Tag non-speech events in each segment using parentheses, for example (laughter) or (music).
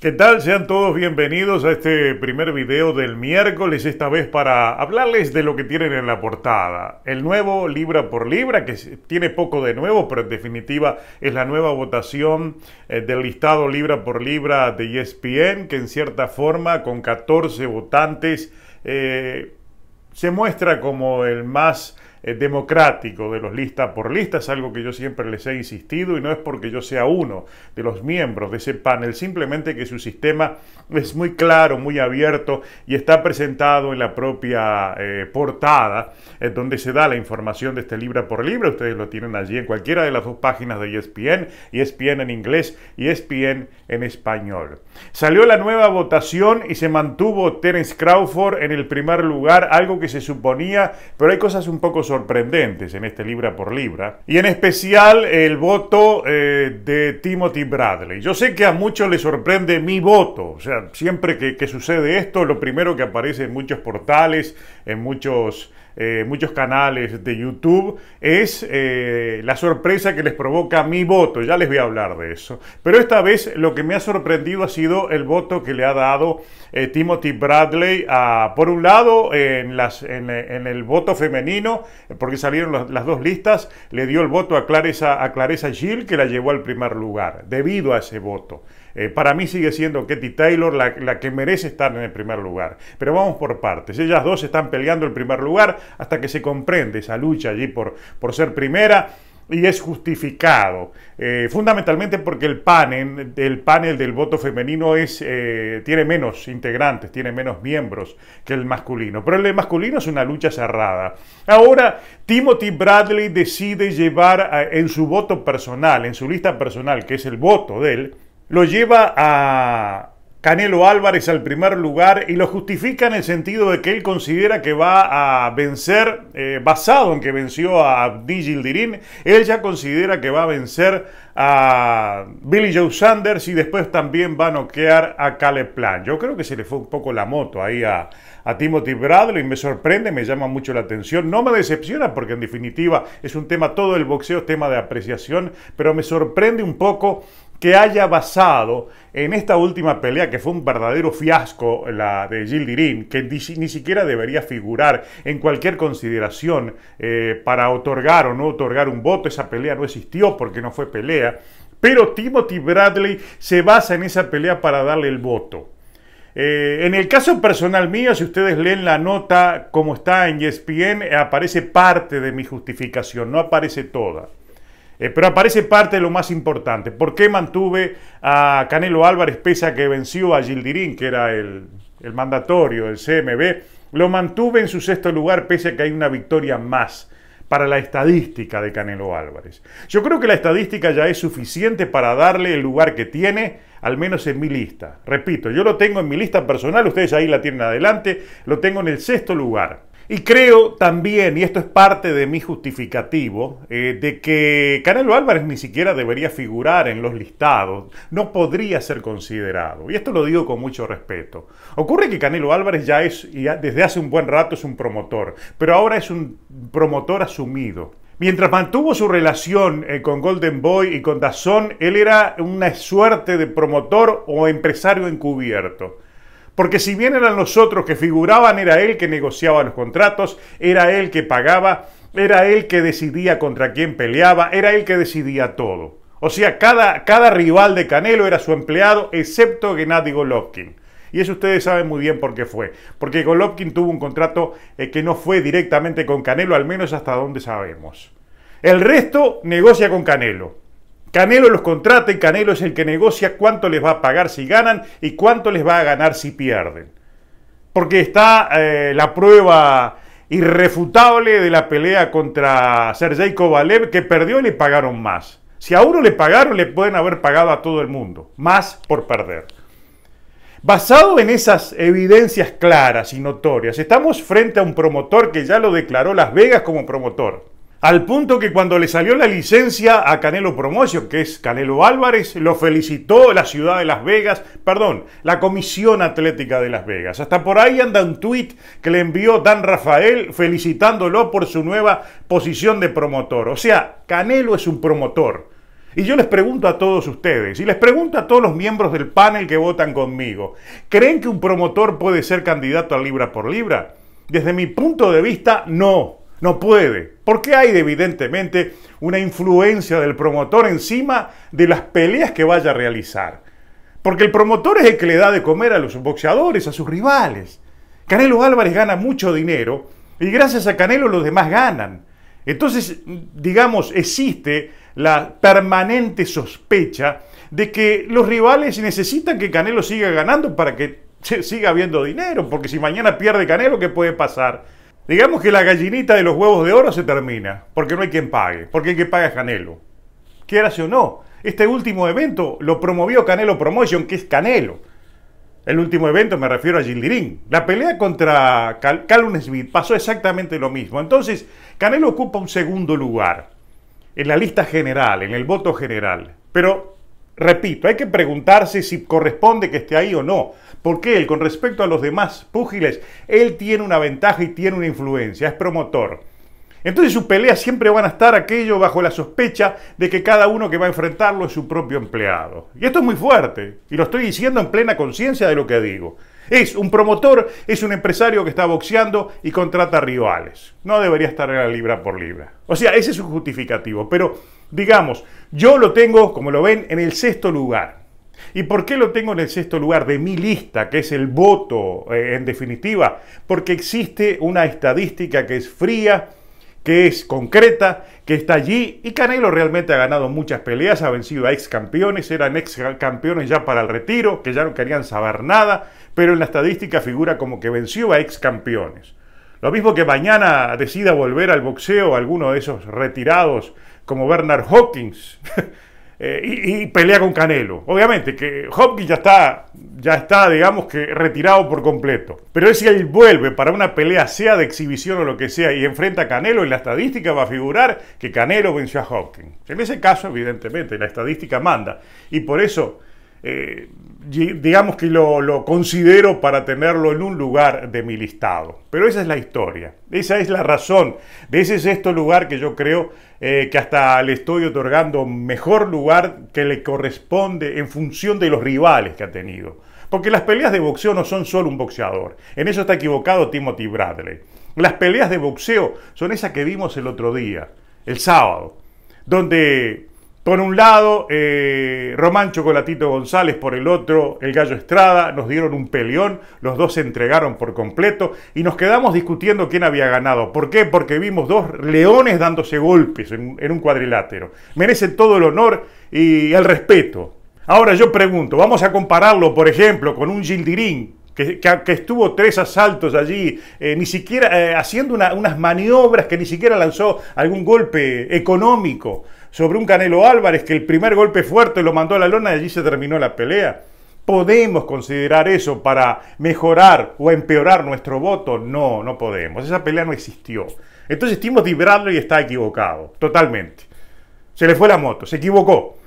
¿Qué tal? Sean todos bienvenidos a este primer video del miércoles, esta vez para hablarles de lo que tienen en la portada. El nuevo Libra por Libra, que tiene poco de nuevo, pero en definitiva es la nueva votación eh, del listado Libra por Libra de ESPN, que en cierta forma, con 14 votantes, eh, se muestra como el más eh, democrático de los lista por listas, algo que yo siempre les he insistido y no es porque yo sea uno de los miembros de ese panel, simplemente que su sistema es muy claro, muy abierto y está presentado en la propia eh, portada eh, donde se da la información de este libra por libro. ustedes lo tienen allí en cualquiera de las dos páginas de ESPN, ESPN en inglés y ESPN en español. Salió la nueva votación y se mantuvo Terence Crawford en el primer lugar, algo que se suponía, pero hay cosas un poco sorprendentes en este Libra por Libra. Y en especial el voto eh, de Timothy Bradley. Yo sé que a muchos les sorprende mi voto, o sea, siempre que sucede esto, lo primero que aparece en muchos portales, en muchos eh, muchos canales de YouTube, es eh, la sorpresa que les provoca mi voto. Ya les voy a hablar de eso. Pero esta vez lo que me ha sorprendido ha sido el voto que le ha dado eh, Timothy Bradley, por un lado, en, el voto femenino, porque salieron las dos listas, le dio el voto a Claresa, a Gil, que la llevó al primer lugar, debido a ese voto. Eh, para mí sigue siendo Katie Taylor la, que merece estar en el primer lugar. Pero vamos por partes. Ellas dos están peleando el primer lugar hasta que se comprende esa lucha allí por, por ser primera y es justificado, eh, fundamentalmente porque el panel, panel del voto femenino es, eh, tiene menos integrantes, tiene menos miembros que el masculino, pero el masculino es una lucha cerrada. Ahora, Timothy Bradley decide llevar en su voto personal, en su lista personal, que es el voto de él, lo lleva a Canelo Álvarez al primer lugar y lo justifica en el sentido de que él considera que va a vencer, eh, basado en que venció a Digil Dirin él ya considera que va a vencer a Billy Joe Sanders y después también va a noquear a Caleb Plan. Yo creo que se le fue un poco la moto ahí a, a Timothy Bradley, me sorprende, me llama mucho la atención, no me decepciona porque en definitiva es un tema, todo el boxeo es tema de apreciación, pero me sorprende un poco que haya basado en esta última pelea, que fue un verdadero fiasco, la de Gil que ni siquiera debería figurar en cualquier consideración eh, para otorgar o no otorgar un voto. Esa pelea no existió porque no fue pelea. Pero Timothy Bradley se basa en esa pelea para darle el voto. Eh, en el caso personal mío, si ustedes leen la nota como está en ESPN, aparece parte de mi justificación, no aparece toda. Eh, pero aparece parte de lo más importante. ¿Por qué mantuve a Canelo Álvarez pese a que venció a Gildirín, que era el, el mandatorio, del CMB? Lo mantuve en su sexto lugar pese a que hay una victoria más para la estadística de Canelo Álvarez. Yo creo que la estadística ya es suficiente para darle el lugar que tiene, al menos en mi lista. Repito, yo lo tengo en mi lista personal, ustedes ahí la tienen adelante, lo tengo en el sexto lugar. Y creo también, y esto es parte de mi justificativo, eh, de que Canelo Álvarez ni siquiera debería figurar en los listados, no podría ser considerado. Y esto lo digo con mucho respeto. Ocurre que Canelo Álvarez ya es, desde hace un buen rato es un promotor, pero ahora es un promotor asumido. Mientras mantuvo su relación eh, con Golden Boy y con Dazón, él era una suerte de promotor o empresario encubierto. Porque si bien eran los otros que figuraban, era él que negociaba los contratos, era él que pagaba, era él que decidía contra quién peleaba, era él que decidía todo. O sea, cada, cada rival de Canelo era su empleado, excepto Gennady Golovkin. Y eso ustedes saben muy bien por qué fue. Porque Golovkin tuvo un contrato eh, que no fue directamente con Canelo, al menos hasta donde sabemos. El resto negocia con Canelo. Canelo los contrata y Canelo es el que negocia cuánto les va a pagar si ganan y cuánto les va a ganar si pierden. Porque está eh, la prueba irrefutable de la pelea contra Sergey Kovalev, que perdió y le pagaron más. Si a uno le pagaron, le pueden haber pagado a todo el mundo, más por perder. Basado en esas evidencias claras y notorias, estamos frente a un promotor que ya lo declaró Las Vegas como promotor. Al punto que cuando le salió la licencia a Canelo Promocio, que es Canelo Álvarez, lo felicitó la ciudad de Las Vegas, perdón, la Comisión Atlética de Las Vegas. Hasta por ahí anda un tuit que le envió Dan Rafael felicitándolo por su nueva posición de promotor. O sea, Canelo es un promotor. Y yo les pregunto a todos ustedes, y les pregunto a todos los miembros del panel que votan conmigo, ¿creen que un promotor puede ser candidato a Libra por Libra? Desde mi punto de vista, no. No puede, porque hay evidentemente una influencia del promotor encima de las peleas que vaya a realizar. Porque el promotor es el que le da de comer a los boxeadores, a sus rivales. Canelo Álvarez gana mucho dinero y gracias a Canelo los demás ganan. Entonces, digamos, existe la permanente sospecha de que los rivales necesitan que Canelo siga ganando para que (laughs) siga habiendo dinero, porque si mañana pierde Canelo, ¿qué puede pasar? Digamos que la gallinita de los huevos de oro se termina, porque no hay quien pague, porque el que paga es Canelo. Quieras o no, este último evento lo promovió Canelo Promotion, que es Canelo. El último evento me refiero a Gildirín. La pelea contra Cal Smith pasó exactamente lo mismo. Entonces, Canelo ocupa un segundo lugar en la lista general, en el voto general. Pero Repito, hay que preguntarse si corresponde que esté ahí o no, porque él, con respecto a los demás púgiles, él tiene una ventaja y tiene una influencia, es promotor. Entonces su peleas siempre van a estar aquello bajo la sospecha de que cada uno que va a enfrentarlo es su propio empleado. Y esto es muy fuerte, y lo estoy diciendo en plena conciencia de lo que digo. Es un promotor, es un empresario que está boxeando y contrata rivales. No debería estar en la libra por libra. O sea, ese es un justificativo. Pero digamos, yo lo tengo, como lo ven, en el sexto lugar. ¿Y por qué lo tengo en el sexto lugar de mi lista, que es el voto eh, en definitiva? Porque existe una estadística que es fría, que es concreta, que está allí y Canelo realmente ha ganado muchas peleas, ha vencido a ex campeones, eran ex campeones ya para el retiro, que ya no querían saber nada, pero en la estadística figura como que venció a ex campeones. Lo mismo que mañana decida volver al boxeo alguno de esos retirados como Bernard Hopkins (laughs) eh, y, pelea con Canelo. Obviamente que Hopkins ya está, ya está, digamos que retirado por completo. Pero es si él vuelve para una pelea, sea de exhibición o lo que sea, y enfrenta a Canelo, en la estadística va a figurar que Canelo venció a Hopkins. En ese caso, evidentemente, la estadística manda. Y por eso eh, digamos que lo, considero para tenerlo en un lugar de mi listado. Pero esa es la historia, esa es la razón de ese sexto lugar que yo creo eh, que hasta le estoy otorgando mejor lugar que le corresponde en función de los rivales que ha tenido. Porque las peleas de boxeo no son solo un boxeador. En eso está equivocado Timothy Bradley. Las peleas de boxeo son esas que vimos el otro día, el sábado, donde por un lado, eh, Román Chocolatito González, por el otro, el Gallo Estrada, nos dieron un peleón, los dos se entregaron por completo y nos quedamos discutiendo quién había ganado. ¿Por qué? Porque vimos dos leones dándose golpes en, un cuadrilátero. Merecen todo el honor y el respeto. Ahora yo pregunto, vamos a compararlo, por ejemplo, con un Gildirín, que, estuvo tres asaltos allí, eh, ni siquiera eh, haciendo unas maniobras, que ni siquiera lanzó algún golpe económico sobre un Canelo Álvarez que el primer golpe fuerte lo mandó a la lona y allí se terminó la pelea. ¿Podemos considerar eso para mejorar o empeorar nuestro voto? No, no podemos. Esa pelea no existió. Entonces Timothy y está equivocado, totalmente. Se le fue la moto, se equivocó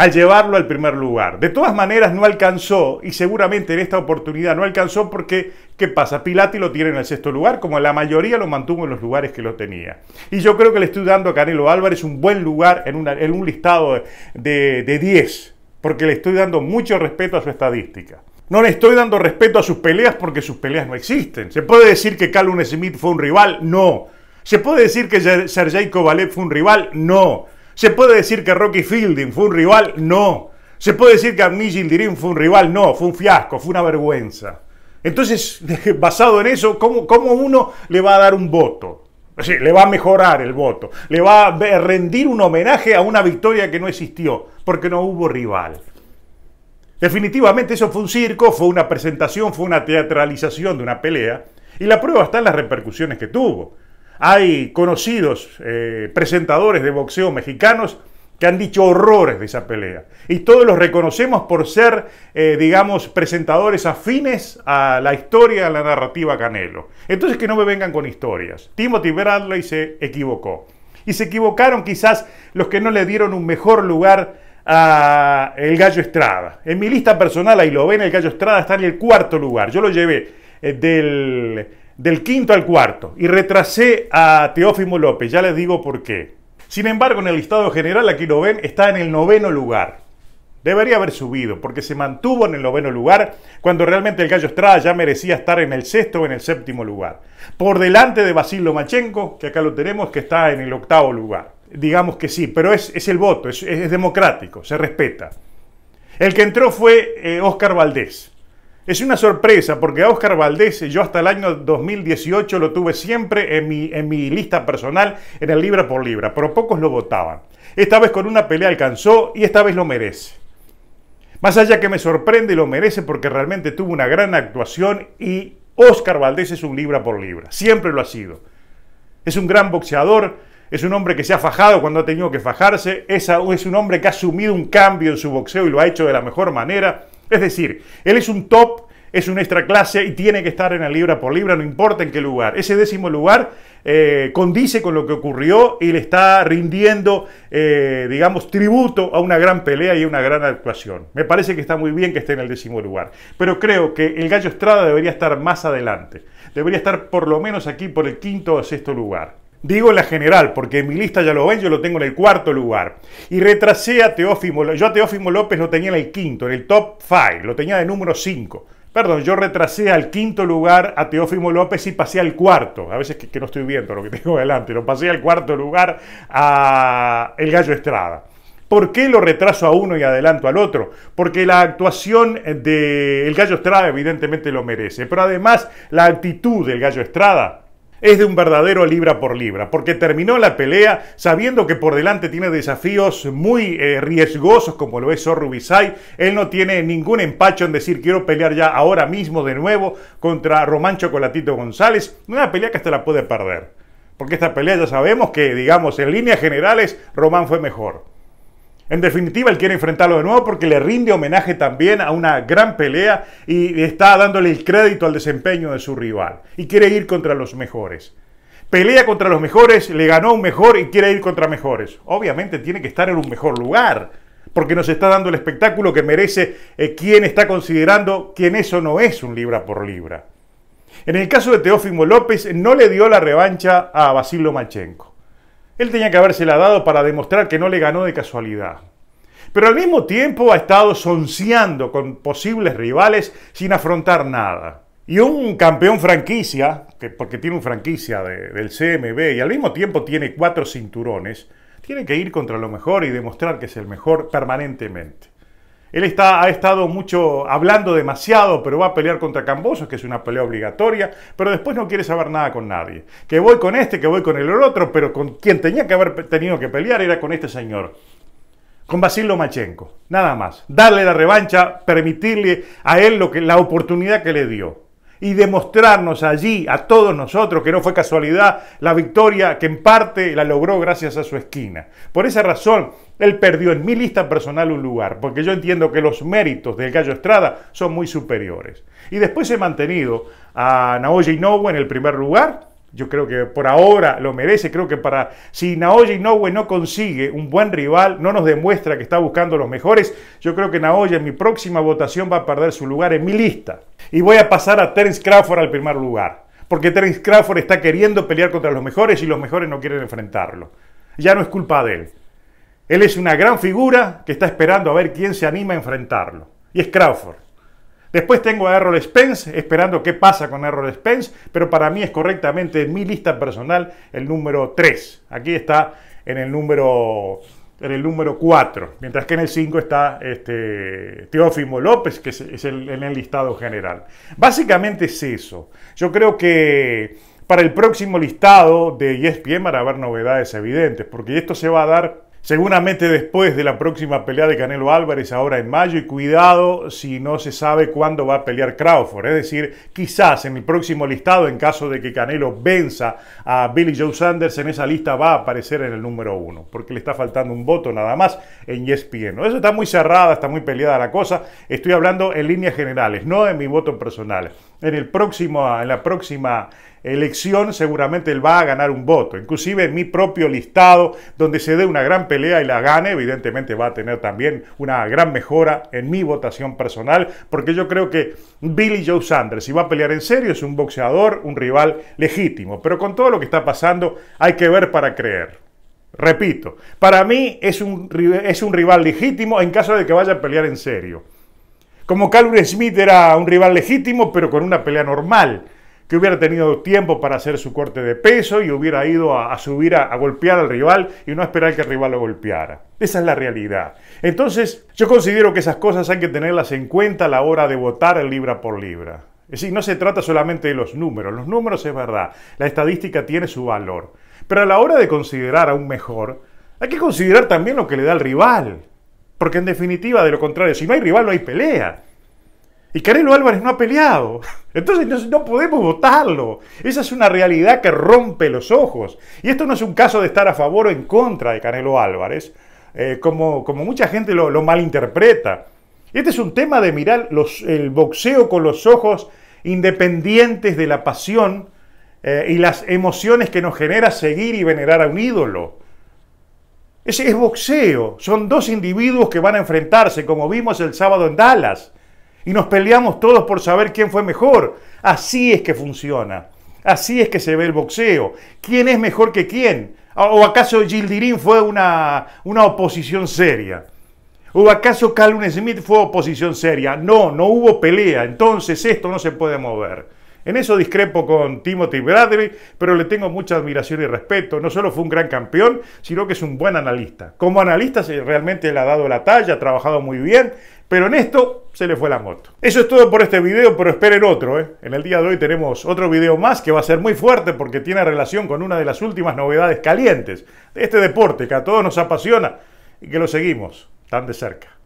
al llevarlo al primer lugar. De todas maneras, no alcanzó, y seguramente en esta oportunidad no alcanzó porque, ¿qué pasa? Pilati lo tiene en el sexto lugar, como la mayoría lo mantuvo en los lugares que lo tenía. Y yo creo que le estoy dando a Canelo Álvarez un buen lugar en, un listado de 10, porque le estoy dando mucho respeto a su estadística. No le estoy dando respeto a sus peleas porque sus peleas no existen. ¿Se puede decir que Calum Smith fue un rival? No. ¿Se puede decir que Sergey Kovalev fue un rival? No. ¿Se puede decir que Rocky Fielding fue un rival? No. ¿Se puede decir que Amni Dirim fue un rival? No, fue un fiasco, fue una vergüenza. Entonces, (laughs) basado en eso, ¿cómo, uno le va a dar un voto? le va a mejorar el voto, le va a rendir un homenaje a una victoria que no existió, porque no hubo rival. Definitivamente eso fue un circo, fue una presentación, fue una teatralización de una pelea, y la prueba está en las repercusiones que tuvo. Hay conocidos eh, presentadores de boxeo mexicanos que han dicho horrores de esa pelea. Y todos los reconocemos por ser, eh, digamos, presentadores afines a la historia, a la narrativa Canelo. Entonces que no me vengan con historias. Timothy Bradley se equivocó. Y se equivocaron quizás los que no le dieron un mejor lugar a el Gallo Estrada. En mi lista personal, ahí lo ven, el Gallo Estrada está en el cuarto lugar. Yo lo llevé eh, del del quinto al cuarto y retrasé a Teófimo López, ya les digo por qué. Sin embargo, en el listado general, aquí lo ven, está en el noveno lugar. Debería haber subido porque se mantuvo en el noveno lugar cuando realmente el Gallo Estrada ya merecía estar en el sexto o en el séptimo lugar. Por delante de Basil Lomachenko, que acá lo tenemos, que está en el octavo lugar. Digamos que sí, pero es, el voto, es, democrático, se respeta. El que entró fue eh, Óscar Valdés. Es una sorpresa porque a Oscar Valdés eh, yo hasta el año 2018 lo tuve siempre en mi, en mi lista personal en el Libra por Libra, pero pocos lo votaban. Esta vez con una pelea alcanzó y esta vez lo merece. Más allá que me sorprende, lo merece porque realmente tuvo una gran actuación y Oscar Valdés es un Libra por Libra, siempre lo ha sido. Es un gran boxeador, es un hombre que se ha fajado cuando ha tenido que fajarse, es un hombre que ha asumido un cambio en su boxeo y lo ha hecho de la mejor manera es decir, él es un top, es una extra clase y tiene que estar en la libra por libra, no importa en qué lugar. Ese décimo lugar eh, condice con lo que ocurrió y le está rindiendo, eh, digamos, tributo a una gran pelea y a una gran actuación. Me parece que está muy bien que esté en el décimo lugar, pero creo que el Gallo Estrada debería estar más adelante. Debería estar por lo menos aquí por el quinto o sexto lugar. Digo la general, porque en mi lista ya lo ven, yo lo tengo en el cuarto lugar. Y retrasé a Teófimo, yo a Teófimo López lo tenía en el quinto, en el top five, lo tenía de número cinco. Perdón, yo retrasé al quinto lugar a Teófimo López y pasé al cuarto. A veces que, no estoy viendo lo que (laughs) tengo delante, lo pasé al cuarto lugar a El Gallo Estrada. ¿Por qué lo retraso a uno y adelanto al otro? Porque la actuación del El Gallo Estrada evidentemente lo merece, pero además la actitud del Gallo Estrada es de un verdadero libra por libra, porque terminó la pelea sabiendo que por delante tiene desafíos muy eh, riesgosos como lo es Sorrubisay. Él no tiene ningún empacho en decir quiero pelear ya ahora mismo de nuevo contra Román Chocolatito González, una pelea que hasta la puede perder. Porque esta pelea ya sabemos que, digamos, en líneas generales, Román fue mejor. En definitiva, él quiere enfrentarlo de nuevo porque le rinde homenaje también a una gran pelea y está dándole el crédito al desempeño de su rival. Y quiere ir contra los mejores. Pelea contra los mejores, le ganó un mejor y quiere ir contra mejores. Obviamente tiene que estar en un mejor lugar porque nos está dando el espectáculo que merece eh, quien está considerando quien eso no es un libra por libra. En el caso de Teófimo López, no le dio la revancha a Basilio Machenko. Él tenía que habérsela dado para demostrar que no le ganó de casualidad. Pero al mismo tiempo ha estado sonceando con posibles rivales sin afrontar nada. Y un campeón franquicia, que porque tiene un franquicia del CMB y al mismo tiempo tiene cuatro cinturones, tiene que ir contra lo mejor y demostrar que es el mejor permanentemente. Él está, ha estado mucho hablando demasiado, pero va a pelear contra Cambosos, que es una pelea obligatoria, pero después no quiere saber nada con nadie. Que voy con este, que voy con el otro, pero con quien tenía que haber tenido que pelear era con este señor, con Basilio Lomachenko. Nada más. Darle la revancha, permitirle a él lo que, la oportunidad que le dio y demostrarnos allí a todos nosotros que no fue casualidad la victoria que en parte la logró gracias a su esquina. Por esa razón, él perdió en mi lista personal un lugar, porque yo entiendo que los méritos del Gallo Estrada son muy superiores. Y después he mantenido a Naoya Inoue en el primer lugar, yo creo que por ahora lo merece. Creo que para si Naoya Inoue no consigue un buen rival, no nos demuestra que está buscando los mejores, yo creo que Naoya en mi próxima votación va a perder su lugar en mi lista. Y voy a pasar a Terence Crawford al primer lugar. Porque Terence Crawford está queriendo pelear contra los mejores y los mejores no quieren enfrentarlo. Ya no es culpa de él. Él es una gran figura que está esperando a ver quién se anima a enfrentarlo. Y es Crawford. Después tengo a Errol Spence, esperando qué pasa con Errol Spence, pero para mí es correctamente en mi lista personal el número 3. Aquí está en el número en el número 4, mientras que en el 5 está este, Teófimo López, que es, el, en el listado general. Básicamente es eso. Yo creo que para el próximo listado de ESPN van a haber novedades evidentes, porque esto se va a dar Seguramente después de la próxima pelea de Canelo Álvarez, ahora en mayo, y cuidado si no se sabe cuándo va a pelear Crawford, es decir, quizás en el próximo listado, en caso de que Canelo venza a Billy Joe Sanders, en esa lista va a aparecer en el número uno, porque le está faltando un voto nada más en ESPN. Eso está muy cerrada, está muy peleada la cosa, estoy hablando en líneas generales, no en mi voto personal. En, el próximo, en la próxima elección seguramente él va a ganar un voto. Inclusive en mi propio listado, donde se dé una gran pelea y la gane, evidentemente va a tener también una gran mejora en mi votación personal, porque yo creo que Billy Joe Sanders, si va a pelear en serio, es un boxeador, un rival legítimo. Pero con todo lo que está pasando, hay que ver para creer. Repito, para mí es un, es un rival legítimo en caso de que vaya a pelear en serio. Como Calvin Smith era un rival legítimo, pero con una pelea normal que hubiera tenido tiempo para hacer su corte de peso y hubiera ido a, subir a, golpear al rival y no esperar que el rival lo golpeara. Esa es la realidad. Entonces, yo considero que esas cosas hay que tenerlas en cuenta a la hora de votar el libra por libra. Es decir, no se trata solamente de los números. Los números es verdad, la estadística tiene su valor. Pero a la hora de considerar a un mejor, hay que considerar también lo que le da al rival. Porque en definitiva, de lo contrario, si no hay rival, no hay pelea. Y Canelo Álvarez no ha peleado. (laughs) Entonces no, podemos votarlo. Esa es una realidad que rompe los ojos. Y esto no es un caso de estar a favor o en contra de Canelo Álvarez, eh, como, como, mucha gente lo, malinterpreta. Este es un tema de mirar el boxeo con los ojos independientes de la pasión eh, y las emociones que nos genera seguir y venerar a un ídolo. Ese es boxeo. Son dos individuos que van a enfrentarse, como vimos el sábado en Dallas. Y nos peleamos todos por saber quién fue mejor. Así es que funciona. Así es que se ve el boxeo. ¿Quién es mejor que quién? ¿O acaso Gildirín fue una, oposición seria? ¿O acaso Calhoun Smith fue oposición seria? No, no hubo pelea. Entonces esto no se puede mover. En eso discrepo con Timothy Bradley, pero le tengo mucha admiración y respeto. No solo fue un gran campeón, sino que es un buen analista. Como analista realmente le ha dado la talla, ha trabajado muy bien, pero en esto se le fue la moto. Eso es todo por este video, pero esperen otro. ¿eh? En el día de hoy tenemos otro video más que va a ser muy fuerte porque tiene relación con una de las últimas novedades calientes de este deporte que a todos nos apasiona y que lo seguimos tan de cerca.